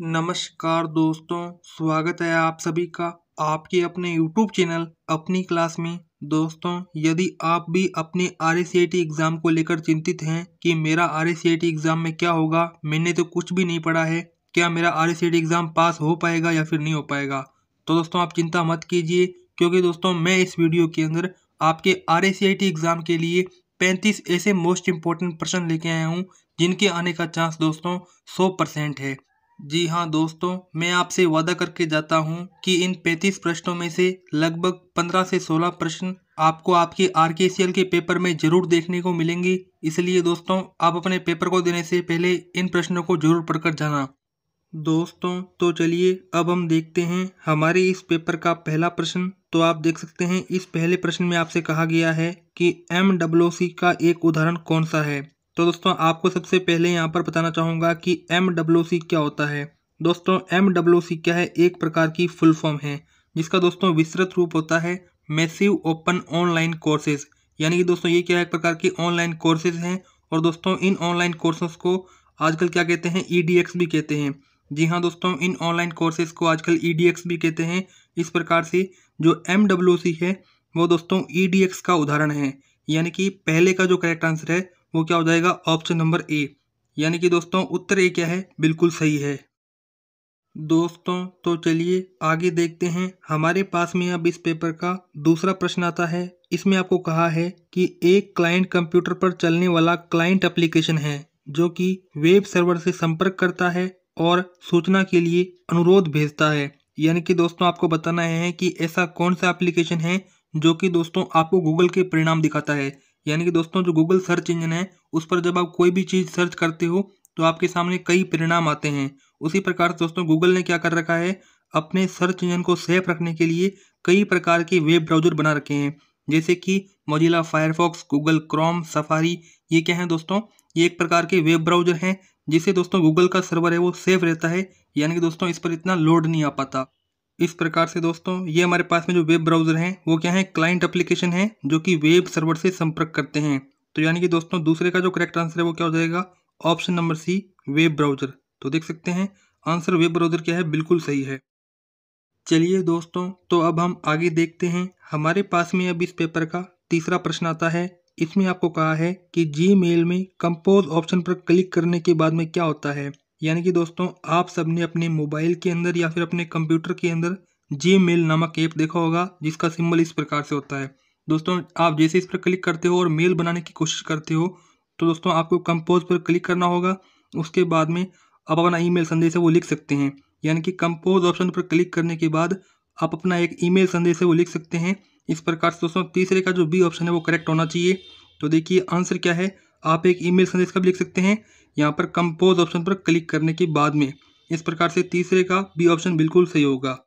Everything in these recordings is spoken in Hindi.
नमस्कार दोस्तों स्वागत है आप सभी का आपके अपने यूट्यूब चैनल अपनी क्लास में दोस्तों यदि आप भी अपने आर एग्ज़ाम को लेकर चिंतित हैं कि मेरा आर एग्ज़ाम में क्या होगा मैंने तो कुछ भी नहीं पढ़ा है क्या मेरा आर एग्ज़ाम पास हो पाएगा या फिर नहीं हो पाएगा तो दोस्तों आप चिंता मत कीजिए क्योंकि दोस्तों मैं इस वीडियो के अंदर आपके आर एग्ज़ाम के लिए पैंतीस ऐसे मोस्ट इम्पोर्टेंट प्रश्न लेके आया हूँ जिनके आने का चांस दोस्तों सौ परसेंट है जी हाँ दोस्तों मैं आपसे वादा करके जाता हूँ कि इन पैंतीस प्रश्नों में से लगभग पंद्रह से सोलह प्रश्न आपको आपके आर के सी एल के पेपर में जरूर देखने को मिलेंगे इसलिए दोस्तों आप अपने पेपर को देने से पहले इन प्रश्नों को जरूर पढ़कर जाना दोस्तों तो चलिए अब हम देखते हैं हमारे इस पेपर का पहला प्रश्न तो आप देख सकते हैं इस पहले प्रश्न में आपसे कहा गया है कि एम सी का एक उदाहरण कौन सा है तो दोस्तों आपको सबसे पहले यहाँ पर बताना चाहूँगा कि एम क्या होता है दोस्तों एम क्या है एक प्रकार की फुल फॉर्म है जिसका दोस्तों विस्तृत रूप होता है मैसिव ओपन ऑनलाइन कोर्सेज यानी कि दोस्तों ये क्या है एक प्रकार के ऑनलाइन कोर्सेज हैं और दोस्तों इन ऑनलाइन कोर्सेज को आजकल क्या कहते हैं ई e भी कहते हैं जी हाँ दोस्तों इन ऑनलाइन कोर्सेज को आजकल ई e भी कहते हैं इस प्रकार से जो एम है वो दोस्तों ई e का उदाहरण है यानी कि पहले का जो करेक्ट आंसर है वो क्या हो जाएगा ऑप्शन नंबर ए यानी कि दोस्तों उत्तर ए क्या है बिल्कुल सही है दोस्तों तो चलिए आगे देखते हैं हमारे पास में अब इस पेपर का दूसरा प्रश्न आता है इसमें आपको कहा है कि एक क्लाइंट कंप्यूटर पर चलने वाला क्लाइंट एप्लीकेशन है जो कि वेब सर्वर से संपर्क करता है और सूचना के लिए अनुरोध भेजता है यानी कि दोस्तों आपको बताना है कि ऐसा कौन सा एप्लीकेशन है जो कि दोस्तों आपको गूगल के परिणाम दिखाता है यानी कि दोस्तों जो गूगल सर्च इंजन है उस पर जब आप कोई भी चीज़ सर्च करते हो तो आपके सामने कई परिणाम आते हैं उसी प्रकार से दोस्तों गूगल ने क्या कर रखा है अपने सर्च इंजन को सेफ रखने के लिए कई प्रकार के वेब ब्राउज़र बना रखे हैं जैसे कि Mozilla Firefox Google Chrome Safari ये क्या है दोस्तों ये एक प्रकार के वेब ब्राउज़र हैं जिससे दोस्तों गूगल का सर्वर है वो सेफ रहता है यानी कि दोस्तों इस पर इतना लोड नहीं आ पाता इस प्रकार से दोस्तों ये हमारे पास में जो वेब ब्राउज़र हैं वो क्या है क्लाइंट एप्लीकेशन है जो कि वेब सर्वर से संपर्क करते हैं तो यानी कि दोस्तों दूसरे का जो करेक्ट आंसर है वो क्या हो जाएगा option number C web browser तो देख सकते हैं आंसर वेब ब्राउज़र क्या है बिल्कुल सही है चलिए दोस्तों तो अब हम आगे देखते हैं हमारे पास में अब इस पेपर का तीसरा प्रश्न आता है इसमें आपको कहा है कि जी में कंपोज ऑप्शन पर क्लिक करने के बाद में क्या होता है यानी कि दोस्तों आप सबने अपने मोबाइल के अंदर या फिर अपने कंप्यूटर के अंदर जी मेल नामक ऐप देखा होगा जिसका सिंबल इस प्रकार से होता है दोस्तों आप जैसे इस पर क्लिक करते हो और मेल बनाने की कोशिश करते हो तो दोस्तों आपको कंपोज पर क्लिक करना होगा उसके बाद में आप अपना ईमेल संदेश है वो लिख सकते हैं यानी कि कंपोज ऑप्शन पर क्लिक करने के बाद आप अपना एक ईमेल संदेश है वो लिख सकते हैं इस प्रकार से दोस्तों तीसरे का जो बी ऑप्शन है वो करेक्ट होना चाहिए तो देखिए आंसर क्या है आप एक ईमेल संदेश का भी लिख सकते हैं यहाँ पर कंपोज ऑप्शन पर क्लिक करने के बाद में इस प्रकार से तीसरे का बी ऑप्शन बिल्कुल सही होगा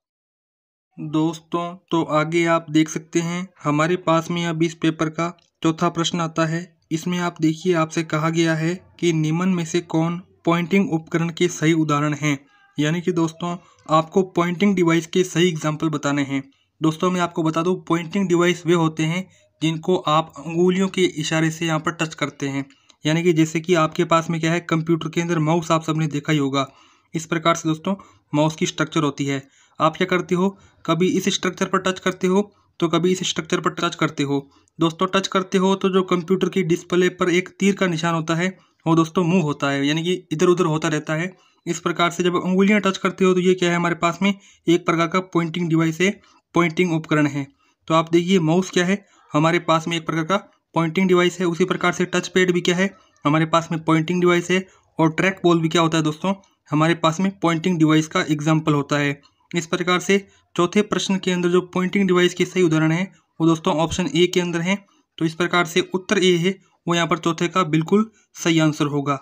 दोस्तों तो आगे आप देख सकते हैं हमारे पास में अब इस पेपर का चौथा प्रश्न आता है इसमें आप देखिए आपसे कहा गया है कि निम्न में से कौन पॉइंटिंग उपकरण के सही उदाहरण हैं यानी कि दोस्तों आपको पॉइंटिंग डिवाइस के सही एग्जाम्पल बताने हैं दोस्तों मैं आपको बता दूँ पॉइंटिंग डिवाइस वे होते हैं जिनको आप उंगुलियों के इशारे से यहाँ पर टच करते हैं यानी कि जैसे कि आपके पास में क्या है कंप्यूटर के अंदर माउस आप सबने देखा ही होगा इस प्रकार से दोस्तों माउस की स्ट्रक्चर होती है आप क्या करते हो कभी इस स्ट्रक्चर पर टच करते हो तो कभी इस स्ट्रक्चर पर टच करते हो दोस्तों टच करते हो तो जो कंप्यूटर की डिस्प्ले पर एक तीर का निशान होता है वो दोस्तों मूव होता है यानी कि इधर उधर होता रहता है इस प्रकार से जब उंगलियां टच करते हो तो ये क्या है हमारे पास में एक प्रकार का पॉइंटिंग डिवाइस है पॉइंटिंग उपकरण है तो आप देखिए माउस क्या है हमारे पास में एक प्रकार का पॉइंटिंग डिवाइस है उसी प्रकार से टच पैड भी क्या है हमारे पास में पॉइंटिंग डिवाइस है और ट्रैक बॉल भी क्या होता है दोस्तों हमारे पास में पॉइंटिंग डिवाइस का एग्जाम्पल होता है इस प्रकार से चौथे प्रश्न के अंदर जो पॉइंटिंग डिवाइस के सही उदाहरण है वो दोस्तों ऑप्शन ए के अंदर है तो इस प्रकार से उत्तर ए है वो यहाँ पर चौथे का बिल्कुल सही आंसर होगा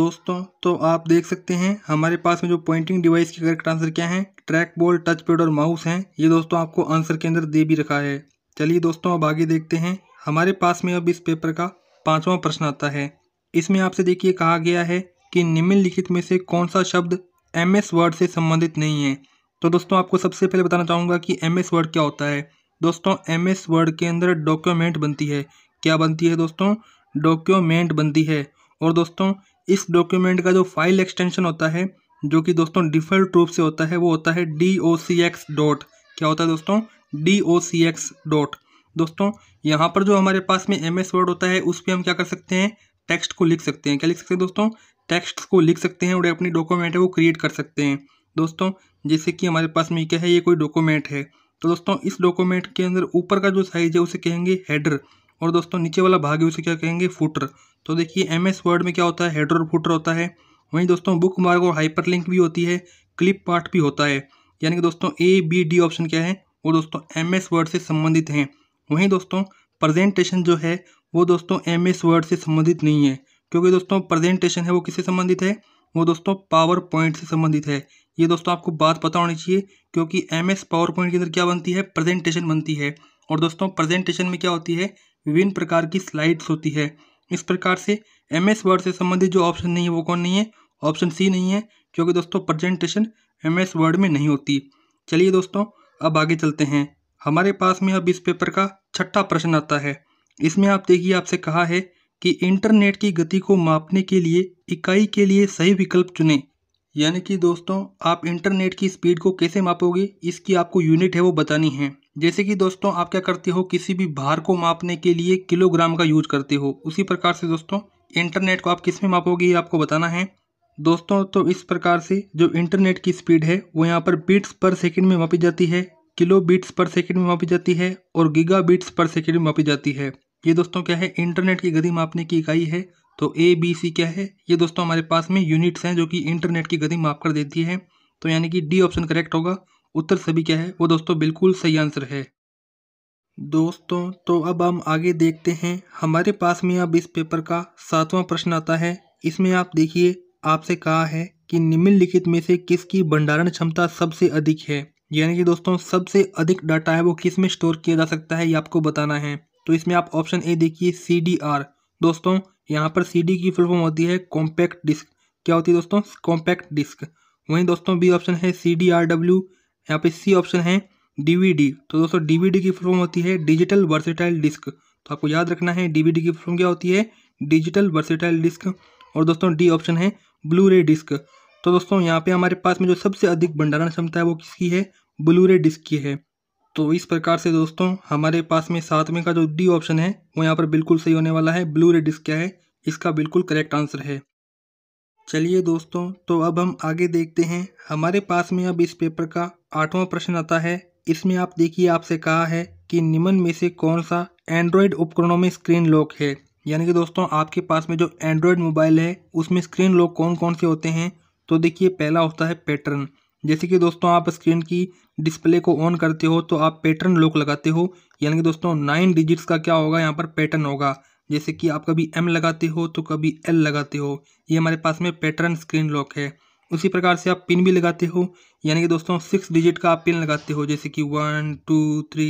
दोस्तों तो आप देख सकते हैं हमारे पास में जो पॉइंटिंग डिवाइस के करेक्ट आंसर क्या है ट्रैक बॉल टच पैड और माउस हैं ये दोस्तों आपको आंसर के अंदर दे भी रखा है चलिए दोस्तों अब आगे देखते हैं हमारे पास में अब इस पेपर का पांचवा प्रश्न आता है इसमें आपसे देखिए कहा गया है कि निम्नलिखित में से कौन सा शब्द एम एस वर्ड से संबंधित नहीं है तो दोस्तों आपको सबसे पहले बताना चाहूँगा कि एम एस वर्ड क्या होता है दोस्तों एम एस वर्ड के अंदर डॉक्यूमेंट बनती है क्या बनती है दोस्तों डॉक्यूमेंट बनती है और दोस्तों इस डॉक्यूमेंट का जो फाइल एक्सटेंशन होता है जो कि दोस्तों डिफ़ॉल्ट रूप से होता है वो होता है D O C X dot क्या होता है दोस्तों D O C X dot दोस्तों यहाँ पर जो हमारे पास में एम एस वर्ड होता है उस पर हम क्या कर सकते हैं टेक्स्ट को लिख सकते हैं क्या लिख सकते हैं दोस्तों टेक्स्ट को लिख सकते हैं और अपनी डॉक्यूमेंट है वो क्रिएट कर सकते हैं दोस्तों जैसे कि हमारे पास में क्या है ये कोई डॉक्यूमेंट है तो दोस्तों इस डॉक्यूमेंट के अंदर ऊपर का जो साइज है उसे कहेंगे हेडर और दोस्तों नीचे वाला भाग है उसे क्या कहेंगे फुटर तो देखिए एम एस वर्ड में क्या होता है हेडर और फुटर होता है वहीं दोस्तों बुक मार्क और हाइपर लिंक भी होती है क्लिप पार्ट भी होता है यानी कि दोस्तों ए बी डी ऑप्शन क्या है वो दोस्तों एम एस वर्ड से संबंधित हैं वहीं दोस्तों प्रेजेंटेशन जो है वो दोस्तों एम एस वर्ड से संबंधित नहीं है क्योंकि दोस्तों प्रेजेंटेशन है वो किससे संबंधित है वो दोस्तों पावर पॉइंट से संबंधित है ये दोस्तों आपको बात पता होनी चाहिए क्योंकि एम एस पावर पॉइंट के अंदर क्या बनती है प्रेजेंटेशन बनती है और दोस्तों प्रेजेंटेशन में क्या होती है विभिन्न प्रकार की स्लाइड्स होती है इस प्रकार से एम एस वर्ड से संबंधित जो ऑप्शन नहीं है वो कौन नहीं है ऑप्शन सी नहीं है क्योंकि दोस्तों प्रजेंटेशन एम एस वर्ड में नहीं होती चलिए दोस्तों अब आगे चलते हैं हमारे पास में अब इस पेपर का छठा प्रश्न आता है इसमें आप देखिए आपसे कहा है कि इंटरनेट की गति को मापने के लिए इकाई के लिए सही विकल्प चुनें यानी कि दोस्तों आप इंटरनेट की स्पीड को कैसे मापोगे इसकी आपको यूनिट है वो बतानी है जैसे कि दोस्तों आप क्या करते हो किसी भी भार को मापने के लिए किलोग्राम का यूज करते हो उसी प्रकार से दोस्तों इंटरनेट को आप किस में मापोगे ये आपको बताना है दोस्तों तो इस प्रकार से जो इंटरनेट की स्पीड है वो यहाँ पर बीट्स पर सेकंड में मापी जाती है किलो बीट्स पर सेकेंड में मापी जाती है और गीगा बीट्स पर सेकेंड में मापी जाती है ये दोस्तों क्या है इंटरनेट की गति मापने की इकाई है तो ए बी सी क्या है ये दोस्तों हमारे पास में यूनिट्स हैं जो कि इंटरनेट की गति माप कर देती है तो यानी कि डी ऑप्शन करेक्ट होगा उत्तर सभी क्या है वो दोस्तों बिल्कुल सही आंसर है दोस्तों तो अब हम आगे देखते हैं हमारे पास में अब इस पेपर का सातवां प्रश्न आता है इसमें आप देखिए आपसे कहा है कि निम्नलिखित में से किसकी भंडारण क्षमता सबसे अधिक है यानी कि दोस्तों सबसे अधिक डाटा है वो किस में स्टोर किया जा सकता है ये आपको बताना है तो इसमें आप ऑप्शन ए देखिए सी डी आर दोस्तों यहाँ पर सी डी की फुल फॉर्म होती है कॉम्पैक्ट डिस्क क्या होती है दोस्तों कॉम्पैक्ट डिस्क वहीं दोस्तों बी ऑप्शन है सी डी आर डब्ल्यू यहाँ पे सी ऑप्शन है डीवीडी तो दोस्तों डीवीडी की फुल फॉर्म होती है डिजिटल वर्सेटाइल डिस्क तो आपको याद रखना है डीवीडी की फुल फॉर्म क्या होती है डिजिटल वर्सेटाइल डिस्क और दोस्तों डी ऑप्शन है ब्लू रे डिस्क तो दोस्तों यहाँ पे हमारे पास में जो सबसे अधिक भंडारण क्षमता है वो किसकी है ब्लूरे डिस्क की है तो इस प्रकार से दोस्तों हमारे पास में सातवें का जो डी ऑप्शन है वो यहाँ पर बिल्कुल सही होने वाला है ब्लू रे डिस्क क्या है इसका बिल्कुल करेक्ट आंसर है चलिए दोस्तों तो अब हम आगे देखते हैं हमारे पास में अब इस पेपर का आठवां प्रश्न आता है इसमें आप देखिए आपसे कहा है कि निम्न में से कौन सा एंड्रॉयड उपकरणों में स्क्रीन लॉक है यानी कि दोस्तों आपके पास में जो एंड्रॉयड मोबाइल है उसमें स्क्रीन लॉक कौन कौन से होते हैं तो देखिए पहला होता है पैटर्न जैसे कि दोस्तों आप स्क्रीन की डिस्प्ले को ऑन करते हो तो आप पैटर्न लॉक लगाते हो यानी कि दोस्तों नाइन डिजिट्स का क्या होगा यहाँ पर पैटर्न होगा जैसे कि आप कभी एम लगाते हो तो कभी एल लगाते हो ये हमारे पास में पैटर्न स्क्रीन लॉक है उसी प्रकार से आप पिन भी लगाते हो यानी कि दोस्तों सिक्स डिजिट का आप पिन लगाते हो जैसे कि one two three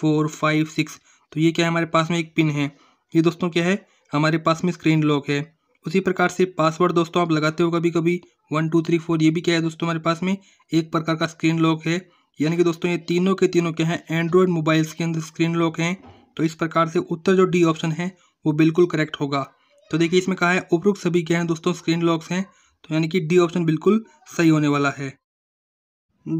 four five six तो ये क्या है हमारे पास में एक पिन है ये दोस्तों क्या है हमारे पास में स्क्रीन लॉक है उसी प्रकार से पासवर्ड दोस्तों आप लगाते हो कभी कभी वन टू थ्री फोर ये भी क्या है दोस्तों हमारे पास में एक प्रकार का स्क्रीन लॉक है यानी कि दोस्तों ये तीनों के तीनों क्या हैं एंड्रॉयड मोबाइल्स के अंदर स्क्रीन लॉक हैं तो इस प्रकार से उत्तर जो डी ऑप्शन है वो बिल्कुल करेक्ट होगा तो देखिए इसमें कहा है उपरोक्त सभी क्या है दोस्तों स्क्रीन लॉक्स हैं तो यानी कि डी ऑप्शन बिल्कुल सही होने वाला है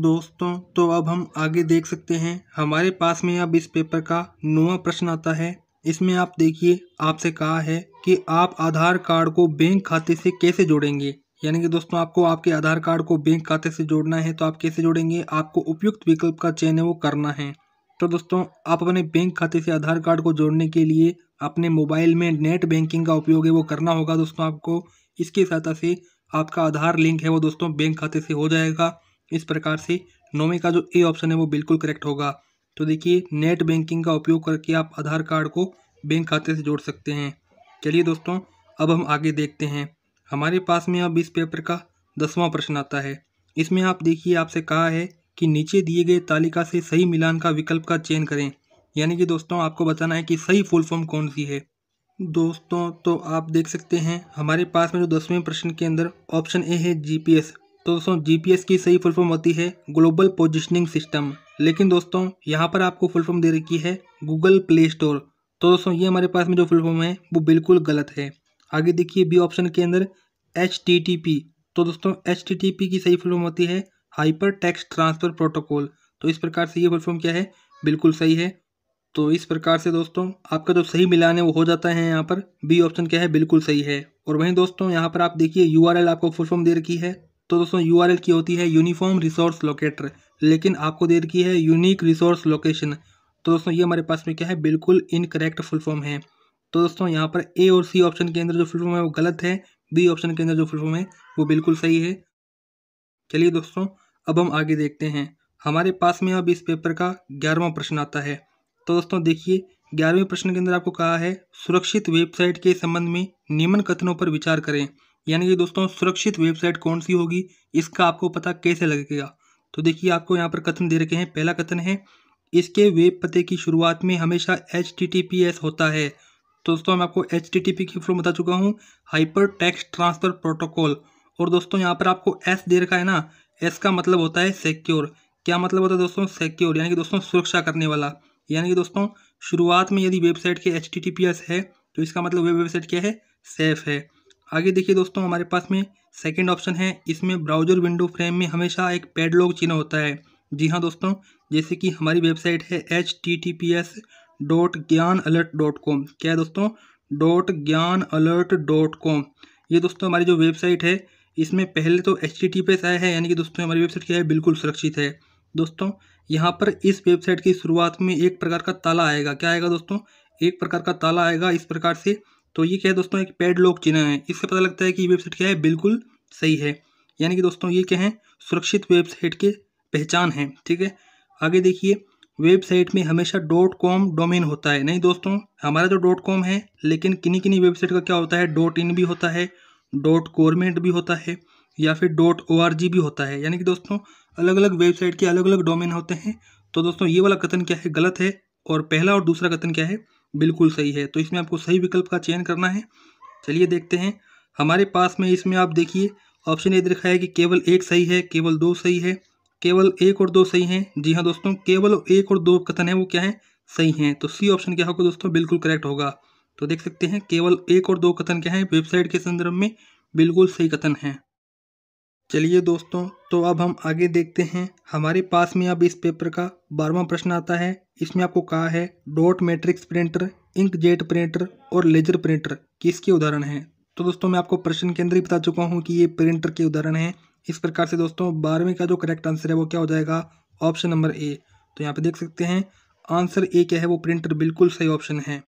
दोस्तों तो अब हम आगे देख सकते हैं हमारे पास में अब इस पेपर का नोवा प्रश्न आता है इसमें आप देखिए आपसे कहा है कि आप आधार कार्ड को बैंक खाते से कैसे जोड़ेंगे यानी कि दोस्तों आपको आपके आधार कार्ड को बैंक खाते से जोड़ना है तो आप कैसे जोड़ेंगे आपको उपयुक्त विकल्प का चयन है वो करना है तो दोस्तों आप अपने बैंक खाते से आधार कार्ड को जोड़ने के लिए अपने मोबाइल में नेट बैंकिंग का उपयोग है वो करना होगा दोस्तों आपको इसकी सहायता से आपका आधार लिंक है वो दोस्तों बैंक खाते से हो जाएगा इस प्रकार से नोवे का जो ए ऑप्शन है वो बिल्कुल करेक्ट होगा तो देखिए नेट बैंकिंग का उपयोग करके आप आधार कार्ड को बैंक खाते से जोड़ सकते हैं चलिए दोस्तों अब हम आगे देखते हैं हमारे पास में अब इस पेपर का दसवां प्रश्न आता है इसमें आप देखिए आपसे कहा है कि नीचे दिए गए तालिका से सही मिलान का विकल्प का चयन करें यानी कि दोस्तों आपको बताना है कि सही फुल फॉर्म कौन सी है दोस्तों तो आप देख सकते हैं हमारे पास में जो दसवें प्रश्न के अंदर ऑप्शन ए है जीपीएस तो दोस्तों जीपीएस की सही फुल फॉर्म होती है ग्लोबल पोजिशनिंग सिस्टम लेकिन दोस्तों यहाँ पर आपको फुल फॉर्म दे रखी है गूगल प्ले स्टोर तो दोस्तों ये हमारे पास में जो फुल फॉर्म है वो बिल्कुल गलत है आगे देखिए बी ऑप्शन के अंदर एच टी टी पी तो दोस्तों एच टी टी पी की सही फुल फॉर्म होती है हाइपर टेक्स ट्रांसफर प्रोटोकॉल तो इस प्रकार से ये फुल फॉर्म क्या है बिल्कुल सही है तो इस प्रकार से दोस्तों आपका जो सही मिलान है वो हो जाता है यहाँ पर बी ऑप्शन क्या है बिल्कुल सही है और वहीं दोस्तों यहाँ पर आप देखिए यू आपको फुल फॉर्म दे रखी है तो दोस्तों यू की होती है यूनिफॉर्म रिसोर्स लोकेटर लेकिन आपको दे रखी है यूनिक रिसोर्स लोकेशन तो दोस्तों ये हमारे पास में क्या है बिल्कुल इनकरेक्ट फुल फॉर्म है तो दोस्तों यहाँ पर ए और सी ऑप्शन के अंदर जो फुल फॉर्म है वो गलत है बी ऑप्शन के अंदर जो फुल फॉर्म है वो बिल्कुल सही है चलिए दोस्तों अब हम आगे देखते हैं हमारे पास में अब इस पेपर का ग्यारहवा प्रश्न आता है तो दोस्तों देखिए ग्यारहवें प्रश्न के अंदर आपको कहा है सुरक्षित वेबसाइट के संबंध में निम्न कथनों पर विचार करें यानी कि दोस्तों सुरक्षित वेबसाइट कौन सी होगी इसका आपको पता कैसे लगेगा तो देखिए आपको यहाँ पर कथन दे रखे हैं पहला कथन है इसके वेब पते की शुरुआत में हमेशा एच होता है तो दोस्तों मैं आपको एच टी टी पी की फ्लो बता चुका हूँ हाइपर टेक्स ट्रांसफ़र प्रोटोकॉल और दोस्तों यहाँ पर आपको एस दे रखा है ना एस का मतलब होता है सिक्योर क्या मतलब होता है दोस्तों सिक्योर यानी कि दोस्तों सुरक्षा करने वाला यानी कि दोस्तों शुरुआत में यदि वेबसाइट के H T T P S है तो इसका मतलब वे वेबसाइट क्या है सेफ़ है आगे देखिए दोस्तों हमारे पास में सेकेंड ऑप्शन है इसमें ब्राउजर विंडो फ्रेम में हमेशा एक पैडलॉग चिन्ह होता है जी हाँ दोस्तों जैसे कि हमारी वेबसाइट है H T T P S dot Gyan alert dot com क्या है दोस्तों dot Gyan alert dot com ये दोस्तों हमारी जो वेबसाइट है इसमें पहले तो एच टी आया है यानी कि दोस्तों हमारी वेबसाइट क्या है बिल्कुल सुरक्षित है दोस्तों यहाँ पर इस वेबसाइट की शुरुआत में एक प्रकार का ताला आएगा क्या आएगा दोस्तों एक प्रकार का ताला आएगा इस प्रकार से तो ये क्या है दोस्तों एक पैड लॉक चिन्ह है इससे पता लगता है कि ये वेबसाइट क्या है बिल्कुल सही है यानी कि दोस्तों ये क्या है सुरक्षित वेबसाइट के पहचान है ठीक है आगे देखिए वेबसाइट में हमेशा डॉट कॉम डोमेन होता है नहीं दोस्तों हमारा तो डॉट कॉम है लेकिन किन्हीं किन्हीं वेबसाइट का क्या होता है डॉट इन भी होता है डॉट गवर्नमेंट भी होता है या फिर डॉट ओ आर जी भी होता है यानी कि दोस्तों अलग अलग वेबसाइट के अलग अलग डोमेन होते हैं तो दोस्तों ये वाला कथन क्या है गलत है और पहला और दूसरा कथन क्या है बिल्कुल सही है तो इसमें आपको सही विकल्प का चयन करना है चलिए देखते हैं हमारे पास में इसमें आप देखिए ऑप्शन ये दिखाया है कि केवल एक सही है केवल दो सही है केवल एक और दो सही हैं जी हाँ दोस्तों केवल एक और दो कथन है वो क्या है सही हैं तो सी ऑप्शन क्या होगा दोस्तों बिल्कुल करेक्ट होगा तो देख सकते हैं केवल एक और दो कथन क्या है वेबसाइट के संदर्भ में बिल्कुल सही कथन है चलिए दोस्तों तो अब हम आगे देखते हैं हमारे पास में अब इस पेपर का बारहवा प्रश्न आता है इसमें आपको कहा है dot matrix printer inkjet printer और लेजर प्रिंटर किसके उदाहरण हैं तो दोस्तों मैं आपको प्रश्न के अंदर ही बता चुका हूँ कि ये प्रिंटर के उदाहरण हैं इस प्रकार से दोस्तों बारहवीं का जो करेक्ट आंसर है वो क्या हो जाएगा ऑप्शन नंबर ए तो यहाँ पे देख सकते हैं आंसर ए क्या है वो प्रिंटर बिल्कुल सही ऑप्शन है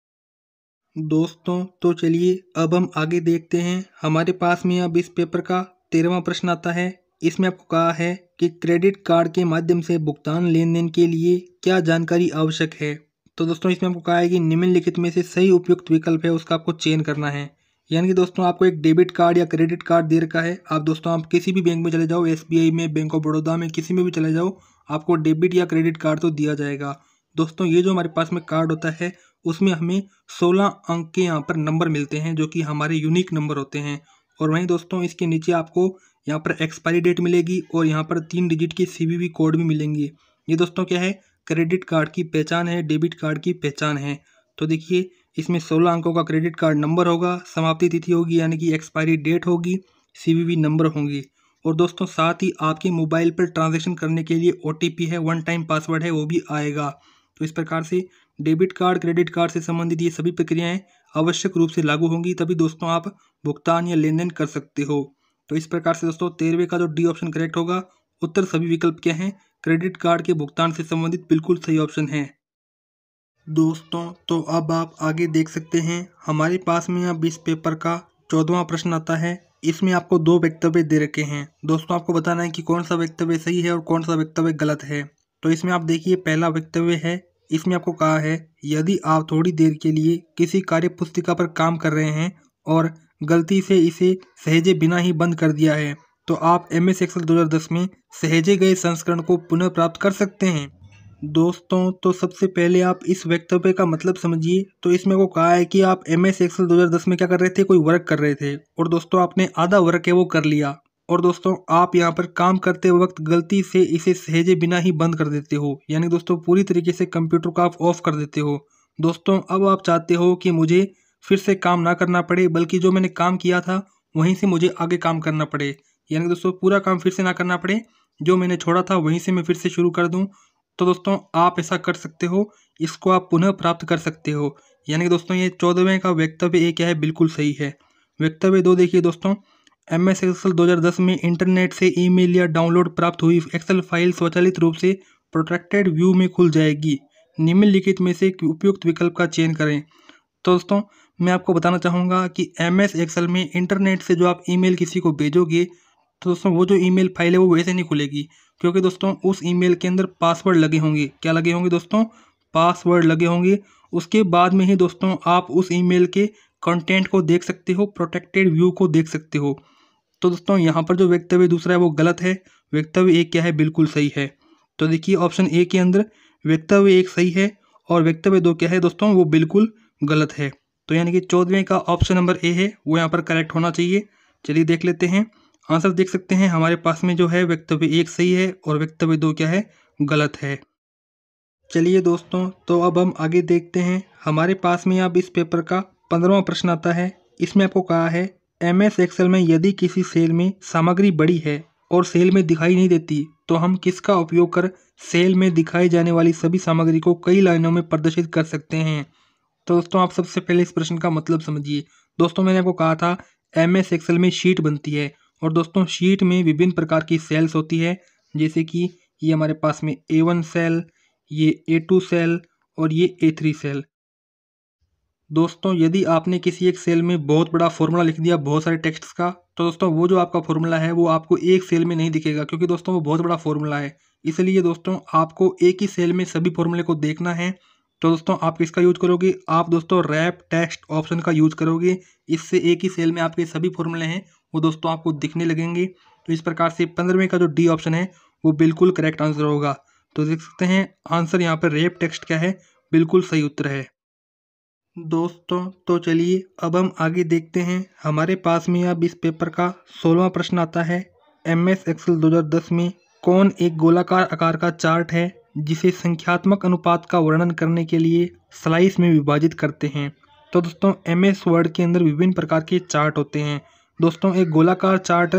दोस्तों तो चलिए अब हम आगे देखते हैं हमारे पास में अब इस पेपर का तेरहवा प्रश्न आता है इसमें आपको कहा है कि क्रेडिट कार्ड के माध्यम से भुगतान लेन देन के लिए क्या जानकारी आवश्यक है तो दोस्तों इसमें आपको कहा है कि निम्नलिखित में से सही उपयुक्त विकल्प है उसका आपको चयन करना है यानी कि दोस्तों आपको एक डेबिट कार्ड या क्रेडिट कार्ड दे रखा है आप दोस्तों आप किसी भी बैंक में चले जाओ एस में बैंक ऑफ बड़ौदा में किसी में भी चले जाओ आपको डेबिट या क्रेडिट कार्ड तो दिया जाएगा दोस्तों ये जो हमारे पास में कार्ड होता है उसमें हमें सोलह अंक के यहाँ पर नंबर मिलते हैं जो कि हमारे यूनिक नंबर होते हैं और वहीं दोस्तों इसके नीचे आपको यहाँ पर एक्सपायरी डेट मिलेगी और यहाँ पर तीन डिजिट की सी कोड भी मिलेंगी ये दोस्तों क्या है क्रेडिट कार्ड की पहचान है डेबिट कार्ड की पहचान है तो देखिए इसमें सोलह अंकों का क्रेडिट कार्ड नंबर होगा समाप्ति तिथि होगी यानी कि एक्सपायरी डेट होगी सी नंबर होंगी और दोस्तों साथ ही आपके मोबाइल पर ट्रांजेक्शन करने के लिए ओ है वन टाइम पासवर्ड है वो भी आएगा तो इस प्रकार से डेबिट कार्ड क्रेडिट कार्ड से संबंधित ये सभी प्रक्रियाएं आवश्यक रूप से लागू होंगी तभी दोस्तों आप भुगतान या लेन देन कर सकते हो तो इस प्रकार से दोस्तों तेरहवें का जो डी ऑप्शन करेक्ट होगा उत्तर सभी विकल्प क्या हैं क्रेडिट कार्ड के भुगतान से संबंधित बिल्कुल सही ऑप्शन है दोस्तों तो अब आप आगे देख सकते हैं हमारे पास में अब इस पेपर का चौदवा प्रश्न आता है इसमें आपको दो वक्तव्य दे रखे हैं दोस्तों आपको बताना है कि कौन सा वक्तव्य सही है और कौन सा वक्तव्य गलत है तो इसमें आप देखिए पहला वक्तव्य है इसमें आपको कहा है यदि आप थोड़ी देर के लिए किसी कार्य पुस्तिका पर काम कर रहे हैं और गलती से इसे सहेजे बिना ही बंद कर दिया है तो आप एम एस एक्सल दो में सहेजे गए संस्करण को पुनः प्राप्त कर सकते हैं दोस्तों तो सबसे पहले आप इस वक्तव्य का मतलब समझिए तो इसमें वो कहा है कि आप एम एस एक्सल दो में क्या कर रहे थे कोई वर्क कर रहे थे और दोस्तों आपने आधा वर्क है वो कर लिया और दोस्तों आप यहाँ पर काम करते वक्त गलती से इसे सहेजे बिना ही बंद कर देते हो यानी दोस्तों पूरी तरीके से कंप्यूटर को आप ऑफ कर देते हो दोस्तों अब आप चाहते हो कि मुझे फिर से काम ना करना पड़े बल्कि जो मैंने काम किया था वहीं से मुझे आगे काम करना पड़े यानी दोस्तों पूरा काम फिर से ना करना पड़े जो मैंने छोड़ा था वहीं से मैं फिर से शुरू कर दूँ तो दोस्तों आप ऐसा कर सकते हो इसको आप पुनः प्राप्त कर सकते हो यानी कि दोस्तों ये चौदहवें का वक्तव्य क्या है बिल्कुल सही है वक्तव्य दो देखिए दोस्तों एम एस एक्सल दो में इंटरनेट से ईमेल या डाउनलोड प्राप्त हुई एक्सल फाइल स्वचालित रूप से प्रोटेक्टेड व्यू में खुल जाएगी निम्नलिखित में से उपयुक्त विकल्प का चयन करें तो दोस्तों मैं आपको बताना चाहूँगा कि एम एस एक्सल में इंटरनेट से जो आप ईमेल किसी को भेजोगे तो दोस्तों वो जो ईमेल फाइल है वो वैसे नहीं खुलेगी क्योंकि दोस्तों उस ईमेल के अंदर पासवर्ड लगे होंगे क्या लगे होंगे दोस्तों पासवर्ड लगे होंगे उसके बाद में ही दोस्तों आप उस ईमेल के कंटेंट को देख सकते हो प्रोटेक्टेड व्यू को देख सकते हो तो दोस्तों यहाँ पर जो वक्तव्य दूसरा है वो गलत है वक्तव्य एक क्या है बिल्कुल सही है तो देखिए ऑप्शन ए के अंदर वक्तव्य एक सही है और वक्तव्य दो क्या है दोस्तों वो बिल्कुल गलत है तो यानी कि चौदहवें का ऑप्शन नंबर ए है वो यहाँ पर करेक्ट होना चाहिए चलिए देख लेते हैं आंसर हाँ देख सकते हैं हमारे पास में जो है वक्तव्य एक सही है और वक्तव्य दो क्या है गलत है चलिए दोस्तों तो अब हम आगे देखते हैं हमारे पास में अब इस पेपर का पंद्रवा प्रश्न आता है इसमें आपको कहा है एम एस एक्सेल में यदि किसी सेल में सामग्री बड़ी है और सेल में दिखाई नहीं देती तो हम किसका उपयोग कर सेल में दिखाई जाने वाली सभी सामग्री को कई लाइनों में प्रदर्शित कर सकते हैं तो दोस्तों आप सबसे पहले इस प्रश्न का मतलब समझिए दोस्तों मैंने आपको कहा था एम एस एक्सेल में शीट बनती है और दोस्तों शीट में विभिन्न प्रकार की सेल्स होती है जैसे कि ये हमारे पास में ए वन सेल ये ए टू सेल और ये ए थ्री सेल दोस्तों यदि आपने किसी एक सेल में बहुत बड़ा फॉर्मूला लिख दिया बहुत सारे टेक्स्ट का तो दोस्तों वो जो आपका फॉर्मूला है वो आपको एक सेल में नहीं दिखेगा क्योंकि दोस्तों वो बहुत बड़ा फॉर्मूला है इसलिए दोस्तों आपको एक ही सेल में सभी फॉर्मूले को देखना है तो दोस्तों आप किसका यूज करोगे आप दोस्तों रैप टेक्स्ट ऑप्शन का यूज करोगे इससे एक ही सेल में आपके सभी फॉर्मूले हैं वो दोस्तों आपको दिखने लगेंगे तो इस प्रकार से पंद्रहवें का जो डी ऑप्शन है वो बिल्कुल करेक्ट आंसर होगा तो देख सकते हैं आंसर यहाँ पर रेप टेक्स्ट क्या है बिल्कुल सही उत्तर है दोस्तों तो चलिए अब हम आगे देखते हैं हमारे पास में अब इस पेपर का सोलवा प्रश्न आता है एम एस एक्सल दो में कौन एक गोलाकार आकार का चार्ट है जिसे संख्यात्मक अनुपात का वर्णन करने के लिए स्लाइस में विभाजित करते हैं तो दोस्तों एम एस वर्ड के अंदर विभिन्न प्रकार के चार्ट होते हैं दोस्तों एक गोलाकार चार्ट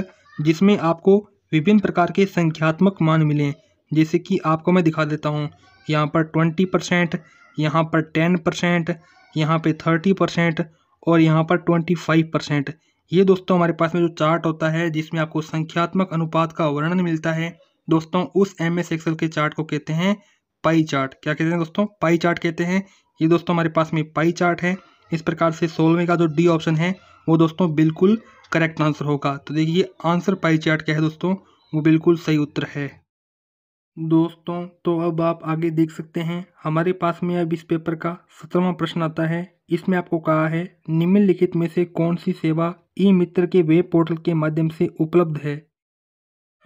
जिसमें आपको विभिन्न प्रकार के संख्यात्मक मान हैं जैसे कि आपको मैं दिखा देता हूँ यहाँ पर ट्वेंटी परसेंट यहाँ पर टेन परसेंट यहाँ पर थर्टी परसेंट और यहाँ पर ट्वेंटी फाइव परसेंट ये दोस्तों हमारे पास में जो चार्ट होता है जिसमें आपको संख्यात्मक अनुपात का वर्णन मिलता है दोस्तों उस एम एस एक्सएल के चार्ट को कहते हैं पाई चार्ट क्या कहते हैं दोस्तों पाई चार्ट कहते हैं ये दोस्तों हमारे पास में पाई चार्ट है इस प्रकार से सोलवे का जो डी ऑप्शन है वो दोस्तों बिल्कुल करेक्ट आंसर होगा तो देखिए आंसर पाई चार्ट क्या है दोस्तों वो बिल्कुल सही उत्तर है दोस्तों तो अब आप आगे देख सकते हैं हमारे पास में अब इस पेपर का सत्रहवा प्रश्न आता है इसमें आपको कहा है निम्नलिखित में से कौन सी सेवा ई मित्र के वेब पोर्टल के माध्यम से उपलब्ध है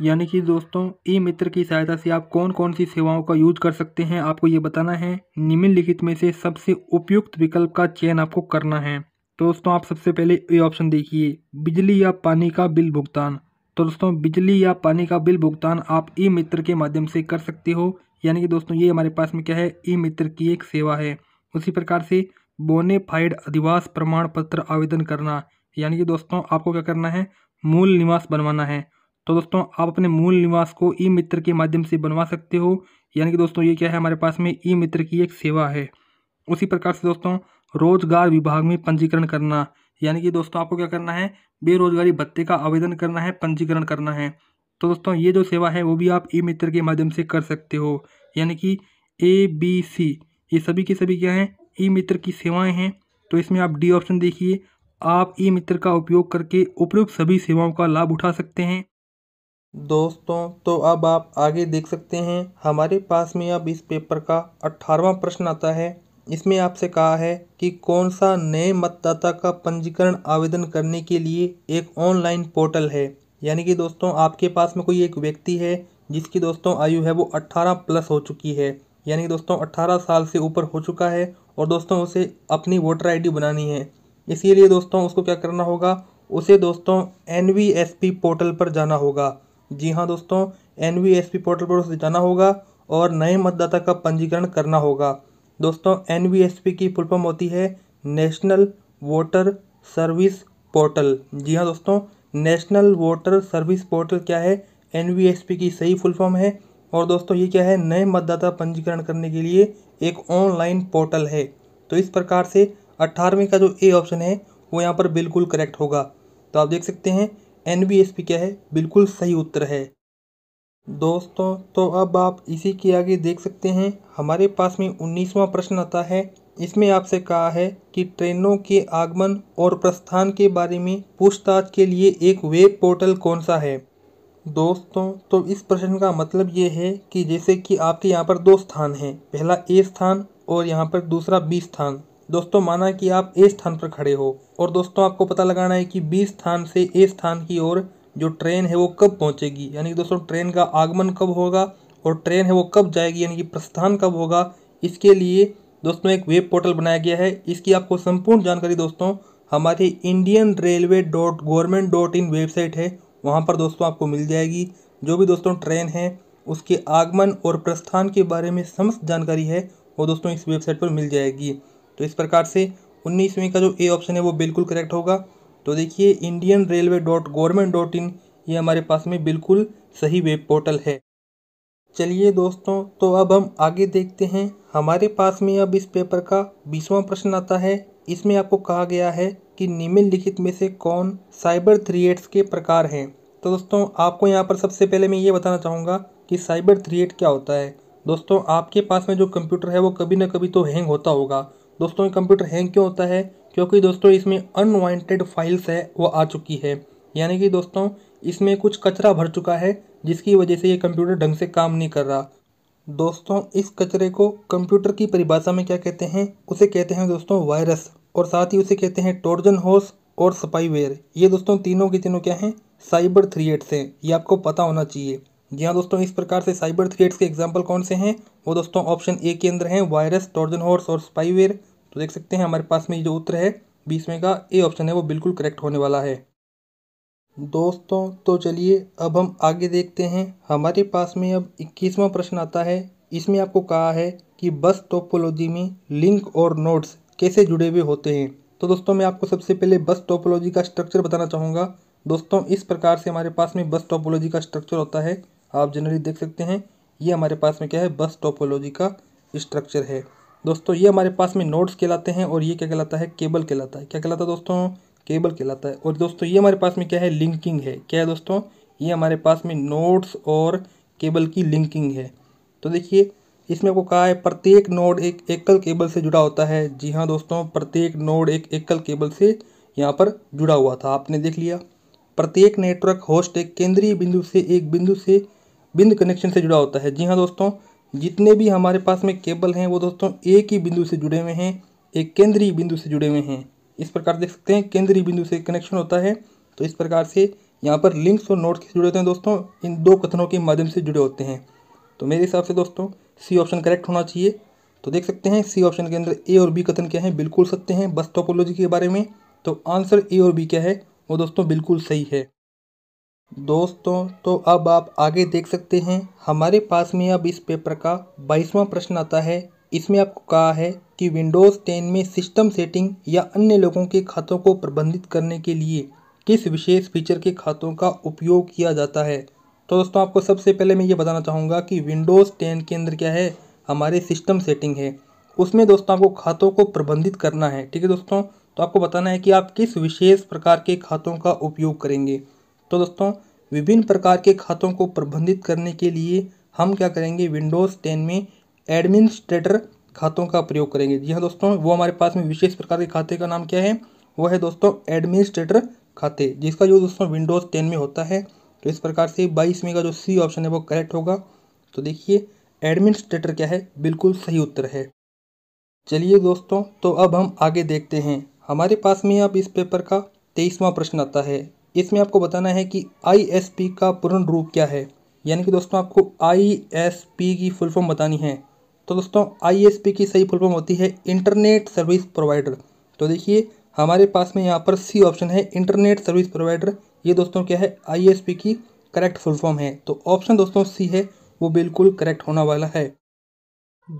यानी कि दोस्तों ई मित्र की सहायता से आप कौन कौन सी सेवाओं का यूज कर सकते हैं आपको ये बताना है निम्नलिखित में से सबसे उपयुक्त विकल्प का चयन आपको करना है तो दोस्तों आप सबसे पहले ये ऑप्शन देखिए बिजली या पानी का बिल भुगतान तो दोस्तों बिजली या पानी का बिल भुगतान आप ई मित्र के माध्यम से कर सकते हो यानी कि दोस्तों ये हमारे पास में क्या है ई मित्र की एक सेवा है उसी प्रकार से बोनेफाइड अधिवास प्रमाण पत्र आवेदन करना यानी कि दोस्तों आपको क्या करना है मूल निवास बनवाना है तो दोस्तों आप अपने मूल निवास को ई मित्र के माध्यम से बनवा सकते हो यानी कि दोस्तों ये क्या है हमारे पास में ई मित्र की एक सेवा है उसी प्रकार से दोस्तों रोजगार विभाग में पंजीकरण करना यानी कि दोस्तों आपको क्या करना है बेरोजगारी भत्ते का आवेदन करना है पंजीकरण करना है तो दोस्तों ये जो सेवा है वो भी आप ई मित्र के माध्यम से कर सकते हो यानी कि ए बी सी ये सभी के सभी क्या हैं ई मित्र की सेवाएं हैं तो इसमें आप डी ऑप्शन देखिए आप ई मित्र का उपयोग करके उपयुक्त सभी सेवाओं का लाभ उठा सकते हैं दोस्तों तो अब आप आगे देख सकते हैं हमारे पास में अब इस पेपर का अट्ठारवा प्रश्न आता है इसमें आपसे कहा है कि कौन सा नए मतदाता का पंजीकरण आवेदन करने के लिए एक ऑनलाइन पोर्टल है यानी कि दोस्तों आपके पास में कोई एक व्यक्ति है जिसकी दोस्तों आयु है वो अट्ठारह प्लस हो चुकी है यानी कि दोस्तों अट्ठारह साल से ऊपर हो चुका है और दोस्तों उसे अपनी वोटर आईडी बनानी है इसीलिए दोस्तों उसको क्या करना होगा उसे दोस्तों एन पोर्टल पर जाना होगा जी हाँ दोस्तों एन पोर्टल पर उसे जाना होगा और नए मतदाता का पंजीकरण करना होगा दोस्तों एन की फुल फॉर्म होती है नेशनल वोटर सर्विस पोर्टल जी हाँ दोस्तों नेशनल वोटर सर्विस पोर्टल क्या है एन की सही फुल फॉर्म है और दोस्तों ये क्या है नए मतदाता पंजीकरण करने के लिए एक ऑनलाइन पोर्टल है तो इस प्रकार से अट्ठारहवीं का जो ए ऑप्शन है वो यहाँ पर बिल्कुल करेक्ट होगा तो आप देख सकते हैं एन क्या है बिल्कुल सही उत्तर है दोस्तों तो अब आप इसी के आगे देख सकते हैं हमारे पास में उन्नीसवा प्रश्न आता है इसमें आपसे कहा है कि ट्रेनों के आगमन और प्रस्थान के बारे में पूछताछ के लिए एक वेब पोर्टल कौन सा है दोस्तों तो इस प्रश्न का मतलब ये है कि जैसे कि आपके यहाँ पर दो स्थान हैं पहला ए स्थान और यहाँ पर दूसरा बी स्थान दोस्तों माना कि आप ए स्थान पर खड़े हो और दोस्तों आपको पता लगाना है कि बी स्थान से ए स्थान की ओर जो ट्रेन है वो कब पहुँचेगी यानी कि दोस्तों ट्रेन का आगमन कब होगा और ट्रेन है वो कब जाएगी यानी कि प्रस्थान कब होगा इसके लिए दोस्तों एक वेब पोर्टल बनाया गया है इसकी आपको संपूर्ण जानकारी दोस्तों हमारी Indian railway dot government dot in website है वहाँ पर दोस्तों आपको मिल जाएगी जो भी दोस्तों ट्रेन है उसके आगमन और प्रस्थान के बारे में समस्त जानकारी है वो दोस्तों इस वेबसाइट पर मिल जाएगी तो इस प्रकार से उन्नीसवीं का जो ए ऑप्शन है वो बिल्कुल करेक्ट होगा तो देखिए Indian railway dot government dot in ये हमारे पास में बिल्कुल सही वेब पोर्टल है चलिए दोस्तों तो अब हम आगे देखते हैं हमारे पास में अब इस पेपर का बीसवा प्रश्न आता है इसमें आपको कहा गया है कि निम्नलिखित में से कौन साइबर थ्रिएट्स के प्रकार हैं तो दोस्तों आपको यहाँ पर सबसे पहले मैं ये बताना चाहूँगा कि साइबर थ्रिएट क्या होता है दोस्तों आपके पास में जो कंप्यूटर है वो कभी ना कभी तो हैंग होता होगा दोस्तों कंप्यूटर हैंग क्यों होता है क्योंकि दोस्तों इसमें अनवांटेड फाइल्स है वो आ चुकी है यानी कि दोस्तों इसमें कुछ कचरा भर चुका है जिसकी वजह से ये कंप्यूटर ढंग से काम नहीं कर रहा दोस्तों इस कचरे को कंप्यूटर की परिभाषा में क्या कहते हैं उसे कहते हैं दोस्तों वायरस और साथ ही उसे कहते हैं टोर्जन होस और स्पाईवेयर ये दोस्तों तीनों के तीनों क्या हैं साइबर थ्रिएट्स हैं ये आपको पता होना चाहिए जी हाँ दोस्तों इस प्रकार से साइबर थ्रिएट्स के एग्जाम्पल कौन से हैं वो दोस्तों ऑप्शन ए के अंदर हैं वायरस टोर्जन हॉर्स और स्पाईवेयर तो देख सकते हैं हमारे पास में जो उत्तर है बीसवें का ए ऑप्शन है वो बिल्कुल करेक्ट होने वाला है दोस्तों तो चलिए अब हम आगे देखते हैं हमारे पास में अब इक्कीसवां प्रश्न आता है इसमें आपको कहा है कि बस टोपोलॉजी में लिंक और नोड्स कैसे जुड़े हुए होते हैं तो दोस्तों मैं आपको सबसे पहले बस टोपोलॉजी का स्ट्रक्चर बताना चाहूँगा दोस्तों इस प्रकार से हमारे पास में बस टोपोलॉजी का स्ट्रक्चर होता है आप जनरली देख सकते हैं ये हमारे पास में क्या है बस टोपोलॉजी का स्ट्रक्चर है दोस्तों ये हमारे पास में नोट्स कहलाते हैं और ये क्या कहलाता है केबल कहलाता है क्या कहलाता है दोस्तों केबल कहलाता है और दोस्तों ये हमारे पास में क्या है लिंकिंग है क्या है दोस्तों ये हमारे पास में नोट्स और केबल की लिंकिंग है तो देखिए इसमें आपको कहा है प्रत्येक नोड एक एकल केबल से जुड़ा होता है जी हाँ दोस्तों प्रत्येक नोड एक एकल केबल से यहाँ पर जुड़ा हुआ था आपने देख लिया प्रत्येक नेटवर्क होस्ट एक केंद्रीय बिंदु से एक बिंदु से बिंदु कनेक्शन से जुड़ा होता है जी हाँ दोस्तों जितने भी हमारे पास में केबल हैं वो दोस्तों एक ही बिंदु से जुड़े हुए हैं एक केंद्रीय बिंदु से जुड़े हुए हैं इस प्रकार देख सकते हैं केंद्रीय बिंदु से कनेक्शन होता है तो इस प्रकार से यहाँ पर लिंक्स और नोट्स जुड़े होते हैं दोस्तों इन दो कथनों के माध्यम से जुड़े होते हैं तो मेरे हिसाब से दोस्तों सी ऑप्शन करेक्ट होना चाहिए तो देख सकते हैं सी ऑप्शन के अंदर ए और बी कथन क्या है बिल्कुल सत्य हैं बस टोपोलॉजी के बारे में तो आंसर ए और बी क्या है वो दोस्तों बिल्कुल सही है दोस्तों तो अब आप आगे देख सकते हैं हमारे पास में अब इस पेपर का बाईसवां प्रश्न आता है इसमें आपको कहा है कि विंडोज़ 10 में सिस्टम सेटिंग या अन्य लोगों के खातों को प्रबंधित करने के लिए किस विशेष फीचर के खातों का उपयोग किया जाता है तो दोस्तों आपको सबसे पहले मैं ये बताना चाहूँगा कि विंडोज़ टेन के अंदर क्या है हमारे सिस्टम सेटिंग है उसमें दोस्तों आपको खातों को प्रबंधित करना है ठीक है दोस्तों तो आपको बताना है कि आप किस विशेष प्रकार के खातों का उपयोग करेंगे तो दोस्तों विभिन्न प्रकार के खातों को प्रबंधित करने के लिए हम क्या करेंगे विंडोज़ टेन में एडमिनिस्ट्रेटर खातों का प्रयोग करेंगे जी हाँ दोस्तों वो हमारे पास में विशेष प्रकार के खाते का नाम क्या है वो है दोस्तों एडमिनिस्ट्रेटर खाते जिसका जो दोस्तों विंडोज़ टेन में होता है तो इस प्रकार से बाईस में का जो सी ऑप्शन है वो करेक्ट होगा तो देखिए एडमिनिस्ट्रेटर क्या है बिल्कुल सही उत्तर है चलिए दोस्तों तो अब हम आगे देखते हैं हमारे पास में अब इस पेपर का तेईसवां प्रश्न आता है इसमें आपको बताना है कि आईएसपी का पूर्ण रूप क्या है यानी कि दोस्तों आपको आईएसपी की फुल फॉर्म बतानी है तो दोस्तों आईएसपी की सही फुल फॉर्म होती है इंटरनेट सर्विस प्रोवाइडर तो देखिए हमारे पास में यहाँ पर सी ऑप्शन है इंटरनेट सर्विस प्रोवाइडर ये दोस्तों क्या है आईएसपी की करेक्ट फुल फॉर्म है तो ऑप्शन दोस्तों सी है वो बिल्कुल करेक्ट होने वाला है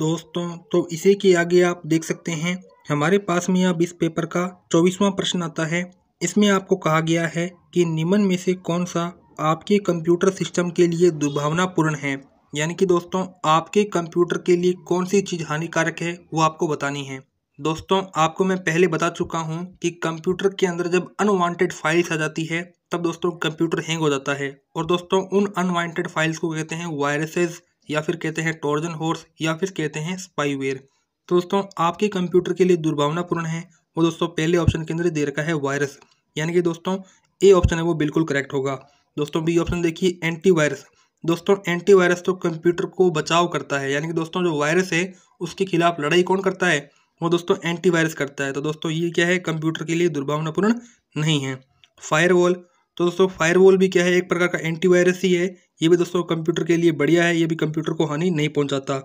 दोस्तों तो इसी के आगे आप देख सकते हैं हमारे पास में अब इस पेपर का चौबीसवां प्रश्न आता है इसमें आपको कहा गया है कि निम्न में से कौन सा आपके कंप्यूटर सिस्टम के लिए दुर्भावनापूर्ण है यानी कि दोस्तों आपके कंप्यूटर के लिए कौन सी चीज़ हानिकारक है वो आपको बतानी है दोस्तों आपको मैं पहले बता चुका हूँ कि कंप्यूटर के अंदर जब अनवांटेड फाइल्स आ जाती है तब दोस्तों कंप्यूटर हैंग हो जाता है और दोस्तों उन अनवांटेड फाइल्स को कहते हैं वायरसेस या फिर कहते हैं टॉर्जन हॉर्स या फिर कहते हैं स्पाईवेयर तो दोस्तों आपके कंप्यूटर के लिए दुर्भावनापूर्ण है वो दोस्तों पहले ऑप्शन के अंदर दे रखा है वायरस यानी कि दोस्तों ए ऑप्शन है वो बिल्कुल करेक्ट होगा दोस्तों बी ऑप्शन देखिए एंटीवायरस दोस्तों एंटीवायरस तो कंप्यूटर को बचाव करता है यानी कि दोस्तों जो वायरस है उसके खिलाफ लड़ाई कौन करता है वो दोस्तों एंटीवायरस करता है तो दोस्तों ये क्या है कंप्यूटर के लिए दुर्भावनापूर्ण नहीं है फायरवॉल तो दोस्तों फायरवॉल भी क्या है एक प्रकार का एंटीवायरस ही है ये भी दोस्तों कंप्यूटर के लिए बढ़िया है ये भी कंप्यूटर को हानि नहीं पहुंचाता